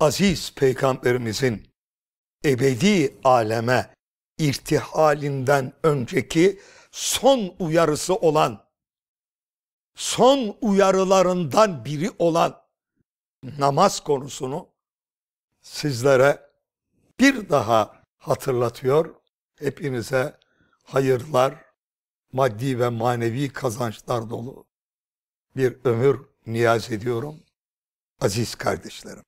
aziz peygamberimizin ebedi aleme irtihalinden önceki son uyarısı olan, son uyarılarından biri olan namaz konusunu sizlere bir daha hatırlatıyor. Hepinize hayırlar, maddi ve manevi kazançlar dolu bir ömür niyaz ediyorum aziz kardeşlerim.